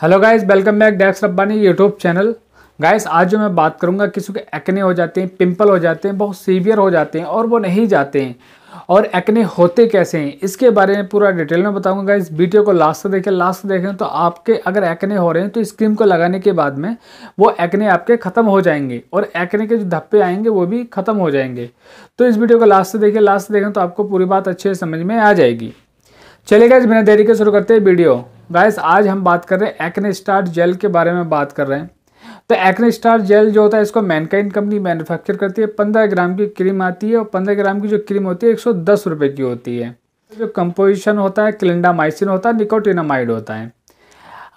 hello guys welcome back डैक्स Rabbani YouTube channel guys आज जो मैं बात करूंगा किसी के एक्ने हो जाते हैं पिंपल हो जाते हैं बहुत सीवियर हो जाते हैं और वो नहीं जाते हैं और एक्ने होते कैसे हैं इसके बारे में पूरा डिटेल में बताऊंगा गाइस वीडियो को लास्ट से देखें लास्ट से देखें तो आपके अगर एक्ने हो रहे हैं तो इस क्रीम को लगाने के बाद में वो एक्ने आपके ख़त्म हो जाएंगे और एक्ने के जो धप्पे आएंगे वो भी ख़त्म हो जाएंगे तो इस वीडियो को लास्ट से देखें लास्ट से देखें तो आपको पूरी बात अच्छे से समझ में आ जाएगी चलिए गाइज बिना देरी के शुरू करते हैं वीडियो गाइस आज हम बात कर रहे हैं एक्ने स्टार जेल के बारे में बात कर रहे हैं तो एक्ने स्टार जेल जो होता है इसको मैनकाइंड कंपनी मैन्युफैक्चर करती है पंद्रह ग्राम की क्रीम आती है और पंद्रह ग्राम की जो क्रीम होती है एक सौ दस रुपये की होती है जो कंपोजिशन होता है क्लिंडामाइसिन होता है निकोटिनामाइड होता है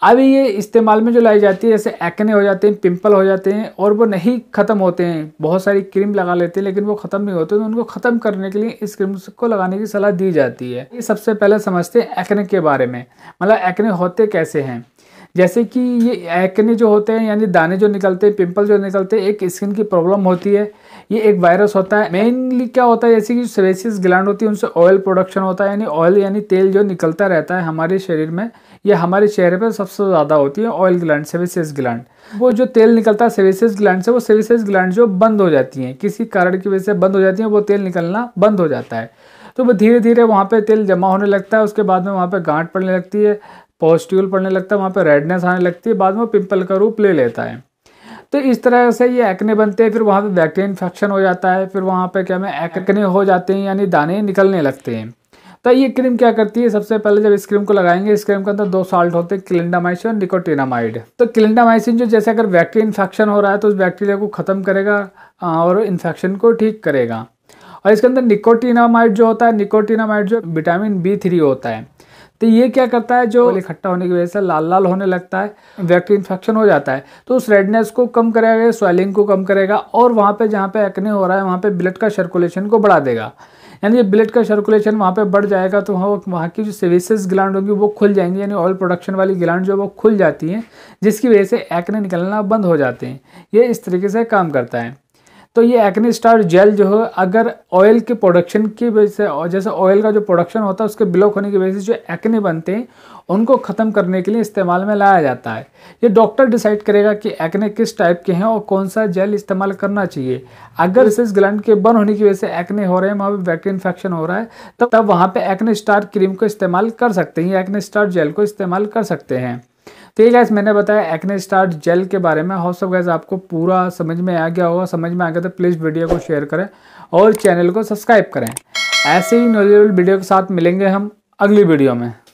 अब ये इस्तेमाल में जो लाई जाती है जैसे एक्ने हो जाते हैं पिंपल हो जाते हैं और वो नहीं ख़त्म होते हैं बहुत सारी क्रीम लगा लेते हैं लेकिन वो ख़त्म नहीं होते तो उनको ख़त्म करने के लिए इस क्रीम को लगाने की सलाह दी जाती है ये सबसे पहले समझते हैं एक्ने के बारे में मतलब एक्ने होते कैसे हैं जैसे कि ये एक्ने जो होते हैं यानी दाने जो निकलते हैं पिंपल जो निकलते हैं एक स्किन की प्रॉब्लम होती है ये एक वायरस होता है मेनली क्या होता है जैसे कि सेवेसिस ग्लैंड होती है उनसे ऑयल प्रोडक्शन होता है यानी ऑयल यानी तेल जो निकलता रहता है हमारे शरीर में ये हमारे चेहरे पर सबसे ज़्यादा होती है ऑयल ग्लैंड सेवेसिस ग्लैंड वो जो तेल निकलता है सेवेसिस ग्लैंड से वो सेवेसिस ग्लैंड जो बंद हो जाती हैं किसी कारण की वजह से बंद हो जाती हैं वो तेल निकलना बंद हो जाता है तो वो धीरे धीरे वहाँ पे तेल जमा होने लगता है उसके बाद में वहाँ पे गांठ पड़ने लगती है पॉस्ट्यूल पड़ने लगता है वहाँ पर रेडनेस आने लगती है बाद में पिंपल का रूप ले लेता है तो इस तरह से ये एक्ने बनते हैं फिर वहाँ पे बैक्टीरिया इन्फेक्शन हो जाता है फिर वहाँ पे क्या मैं एक्ने हो जाते हैं यानी दाने निकलने लगते हैं तो ये क्रीम क्या करती है सबसे पहले जब इस क्रीम को लगाएंगे इस क्रीम के अंदर दो साल्ट होते हैं क्लिंडामाइसिन और निकोटिनामाइड तो क्लिंडामाइसिन जो जैसे अगर बैक्टीरिया इन्फेक्शन हो रहा है तो उस बैक्टीरिया को ख़त्म करेगा और इन्फेक्शन को ठीक करेगा और इसके अंदर निकोटिनामाइड जो होता है निकोटिनामाइड जो विटामिन बी थ्री होता है तो ये क्या करता है जो इकट्ठा होने की वजह से लाल लाल होने लगता है व्यक्ति इन्फेक्शन हो जाता है तो उस रेडनेस को कम करेगा स्वेलिंग को कम करेगा और वहाँ पे जहाँ पे एक्ने हो रहा है वहाँ पे ब्लड का सर्कुलेशन को बढ़ा देगा यानी ब्लड का सर्कुलेशन वहाँ पे बढ़ जाएगा तो वहाँ वहाँ की जो सर्विसेज ग्लैंड होगी वो खुल जाएंगी यानी ऑयल प्रोडक्शन वाली ग्लैंड जो वो खुल जाती हैं जिसकी वजह से एक्ने निकलना बंद हो जाते हैं ये इस तरीके से काम करता है तो ये एक्ने स्टार जेल जो है अगर ऑयल के प्रोडक्शन की वजह से और जैसे ऑयल का जो प्रोडक्शन होता है उसके ब्लॉक होने की वजह से जो एक्ने बनते हैं उनको ख़त्म करने के लिए इस्तेमाल में लाया जाता है ये डॉक्टर डिसाइड करेगा कि एक्ने किस टाइप के हैं और कौन सा जेल इस्तेमाल करना चाहिए अगर सिस ग्लैंड के बर्न होने की वजह से एक्ने हो रहे हैं वहाँ पर बैक्टीरिया इन्फेक्शन हो रहा है तब तब वहाँ पर एक्ने स्टार क्रीम को इस्तेमाल कर सकते हैं या एक्ने स्टार जेल को इस्तेमाल कर सकते हैं तो ये गैस मैंने बताया एक्ने स्टार्ट जेल के बारे में हाउस ऑफ गैस आपको पूरा समझ में आ गया होगा समझ में आ गया तो प्लीज़ वीडियो को शेयर करें और चैनल को सब्सक्राइब करें ऐसे ही नॉलेजेबल वीडियो के साथ मिलेंगे हम अगली वीडियो में